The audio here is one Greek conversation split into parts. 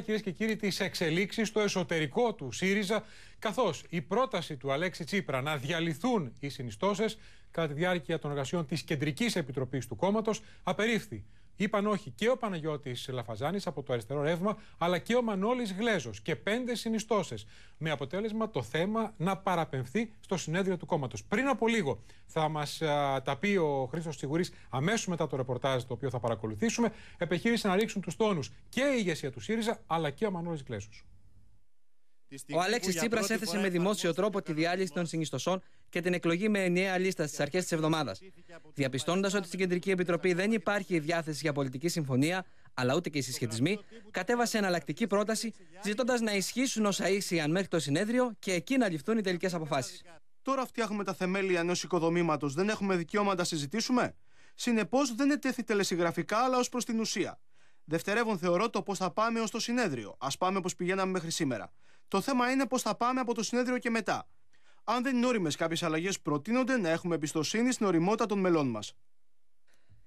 Κυρίες και κύριοι, τις εξελίξεις στο εσωτερικό του ΣΥΡΙΖΑ, καθώς η πρόταση του Αλέξη Τσίπρα να διαλυθούν οι συνιστώσεις κατά τη διάρκεια των εργασιών της Κεντρικής Επιτροπής του κόμματος, απερίφθη. Είπαν όχι και ο Παναγιώτης Λαφαζάνης από το αριστερό ρεύμα, αλλά και ο Μανώλης Γλέζος και πέντε συνιστώσεις. Με αποτέλεσμα το θέμα να παραπεμφθεί στο συνέδριο του κόμματος. Πριν από λίγο θα μας τα πει ο Χρήστος Τσιγουρής αμέσως μετά το ρεπορτάζ το οποίο θα παρακολουθήσουμε, Επιχείρησε να ρίξουν τους τόνους και η ηγεσία του ΣΥΡΙΖΑ, αλλά και ο Μανώλης Γλέζος. Ο Αλέξη Τσίπρα έθεσε με δημόσιο τρόπο τη διάλυση των συνιστοσών και την εκλογή με ενιαία λίστα στις αρχές της εβδομάδας. Διαπιστώνοντας ότι στην Κεντρική Επιτροπή δεν υπάρχει η διάθεση για πολιτική συμφωνία, αλλά ούτε και οι συσχετισμοί, κατέβασε εναλλακτική πρόταση, ζητώντας να ισχύσουν όσα ήσυαν μέχρι το συνέδριο και εκεί να ληφθούν οι τελικές αποφάσεις. Τώρα φτιάχνουμε τα θεμέλια ενός οικοδομήματος, δεν έχουμε δικαίωμα να συζητήσουμε. Συνεπώς δεν ετέθη τελεσυγραφικά, αλλά ως προς την ουσία. Δευτερεύον θεωρώ το πώς θα πάμε ως το συνέδριο. Ας πάμε όπως πηγαίναμε μέχρι σήμερα. Το θέμα είναι πώς θα πάμε από το συνέδριο και μετά. Αν δεν είναι όριμες κάποιες αλλαγές προτείνονται, να έχουμε εμπιστοσύνη στην οριμότητα των μελών μας.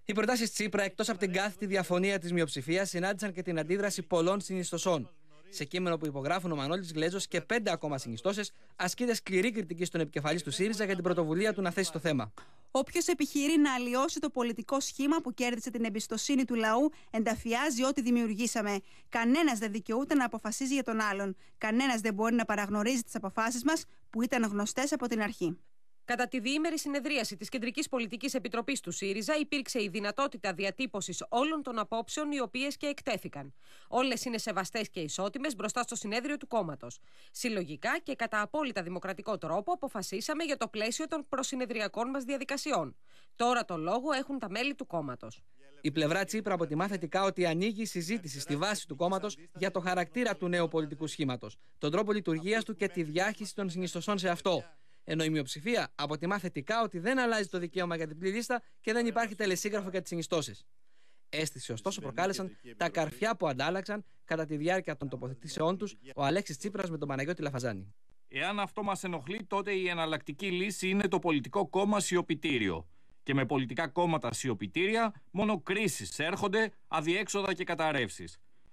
Οι προτάσεις Τσίπρα, εκτός από την κάθετη διαφωνία της μειοψηφίας, συνάντησαν και την αντίδραση πολλών συνιστοσών σε κείμενο που υπογράφουν ο Μανώλης Γλέζος και πέντε ακόμα συνιστώσεις, ασκείται σκληρή κριτική στον επικεφαλής του ΣΥΡΙΖΑ για την πρωτοβουλία του να θέσει το θέμα. Όποιος επιχειρεί να αλλοιώσει το πολιτικό σχήμα που κέρδισε την εμπιστοσύνη του λαού, ενταφιάζει ό,τι δημιουργήσαμε. Κανένας δεν δικαιούται να αποφασίζει για τον άλλον. Κανένας δεν μπορεί να παραγνωρίζει τις αποφάσεις μας που ήταν γνωστές από την αρχή. Κατά τη διήμερη συνεδρίαση της Κεντρικής Πολιτικής Επιτροπής του ΣΥΡΙΖΑ, υπήρξε η δυνατότητα διατύπωσης όλων των απόψεων, οι οποίες και εκτέθηκαν. Όλες είναι σεβαστές και ισότιμες μπροστά στο συνέδριο του κόμματος. Συλλογικά και κατά απόλυτα δημοκρατικό τρόπο, αποφασίσαμε για το πλαίσιο των προσυνεδριακών μας διαδικασιών. Τώρα το λόγο έχουν τα μέλη του κόμματος. Η πλευρά Τσίπρα αποτιμά θετικά ότι ανοίγει η συζήτηση στη βάση του κόμματος για το χαρακτήρα του νέου πολιτικού σχήματος, τον τρόπο λειτουργίας του και τη διάχυση των συνιστοσών σε αυτό. Ενώ η μειοψηφία αποτιμά θετικά ότι δεν αλλάζει το δικαίωμα για την πλήρη και δεν υπάρχει τελεσίγραφο για τις συνιστώσεις. Αίσθηση ωστόσο προκάλεσαν τα καρφιά που αντάλλαξαν κατά τη διάρκεια των τοποθετήσεών τους ο Αλέξης Τσίπρας με τον Παναγιώτη Λαφαζάνη. Εάν αυτό μας ενοχλεί, τότε η εναλλακτική λύση είναι το πολιτικό κόμμα σιωπητήριο. Και με πολιτικά κόμματα σιωπητήρια, μόνο κρίσεις έρχονται, αδιέξοδα και καταρρεύσεις.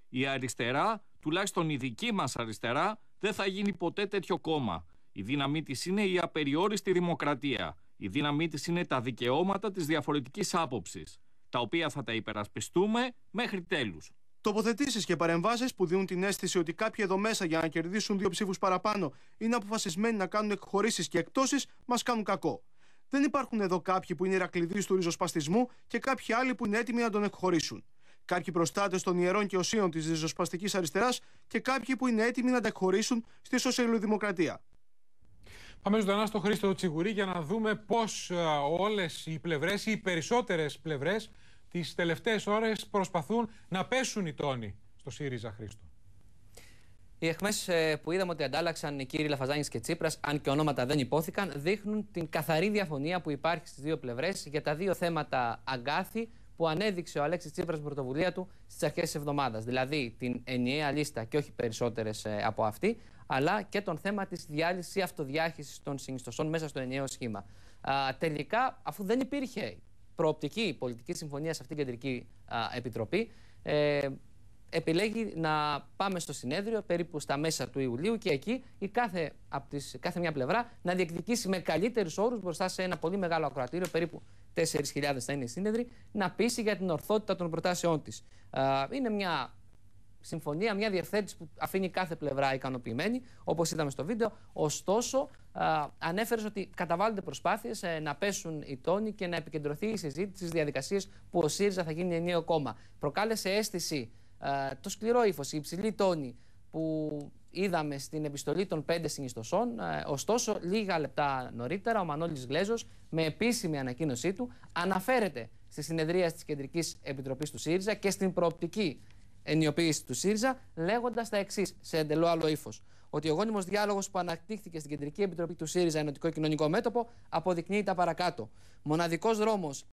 Η αριστερά, τουλάχιστον η δική μας αριστερά, δεν θα γίνει ποτέ τέτοιο κόμμα. Η δύναμή της είναι η απεριόριστη δημοκρατία. Η δύναμή της είναι τα δικαιώματα της διαφορετικής άποψης, τα οποία θα τα υπερασπιστούμε μέχρι τέλους. Τοποθετήσεις και παρεμβάσεις που δίνουν την αίσθηση ότι κάποιοι εδώ μέσα για να κερδίσουν δύο ψήφους παραπάνω είναι αποφασισμένοι να κάνουν εκχωρήσεις και εκτόσει, μας κάνουν κακό. Δεν υπάρχουν εδώ κάποιοι που είναι ηρακλειδεί του ριζοσπαστισμού και κάποιοι άλλοι που είναι έτοιμοι να τον εκχωρήσουν. Κάποιοι προστάτες των ιερών και οσίων της ριζοσπαστικής αριστεράς και κάποιοι που είναι έτοιμοι να τα εκχωρήσουν στη σοσιαλδημοκρατία. Πάμε ζωντανά στο Χρήστο Τσιγουρή για να δούμε πώς ε, όλες οι πλευρές ή οι περισσότερες πλευρές τις τελευταίες ώρες προσπαθούν να πέσουν οι τόνοι στο ΣΥΡΙΖΑ Χρήστο. Οι αιχμέ ε, που είδαμε ότι αντάλλαξαν οι κύριοι Λαφαζάνης και Τσίπρας, αν και ονόματα δεν υπόθηκαν, δείχνουν την καθαρή διαφωνία που υπάρχει στις δύο πλευρές για τα δύο θέματα αγκάθι που ανέδειξε ο Αλέξης Τσίπρας πρωτοβουλία του στις αρχές της εβδομάδας. Δηλαδή την ενιαία λίστα και όχι περισσότερες ε, από αυτή, αλλά και τον θέμα της διάλυσης ή αυτοδιάχυσης των συνιστοσών μέσα στο ενιαίο σχήμα. Α, τελικά, αφού δεν υπήρχε προοπτική πολιτική συμφωνία σε αυτήν την κεντρική α, επιτροπή, ε, επιλέγει να πάμε στο συνέδριο περίπου στα μέσα του Ιουλίου και εκεί η κάθε, από τις, κάθε μια να διεκδικήσει με καλύτερους όρους μπροστά σε αυτην την κεντρικη επιτροπη επιλεγει να πολύ μεγάλο ακροατήριο, περίπου 4.000 θα είναι οι σύνεδροι, να πείσει για την ορθότητα των προτάσεών της. Είναι μια συμφωνία, μια διευθέτηση που αφήνει κάθε πλευρά ικανοποιημένη, όπως είδαμε στο βίντεο. Ωστόσο, ανέφερες ότι καταβάλλονται προσπάθειες ε, να πέσουν οι τόνοι και να επικεντρωθεί η συζήτηση στις διαδικασίες που ο ΣΥΡΙΖΑ θα γίνει ενιαίο κόμμα. Προκάλεσε αίσθηση το σκληρό ύφος, η υψηλή τόνη που είδαμε στην επιστολή των πέντε συνιστοσών. Ε, ωστόσο, λίγα λεπτά νωρίτερα, ο Μανώλης Γλέζος, με επίσημη ανακοίνωσή του, αναφέρεται στη συνεδρία της Κεντρικής Επιτροπής του ΣΥΡΙΖΑ και στην προοπτική ενιοποίηση του ΣΥΡΙΖΑ, λέγοντας τα εξής σε εντελώ άλλο ύφος. Ότι ο γόνιμος διάλογος που ανακτήθηκε στην Κεντρική Επιτροπή του ΣΥΡΙΖΑ Ενωτικό Κοινωνικό Μέτωπο αποδεικνύει τα παρακάτω. Μοναδικός δρόμος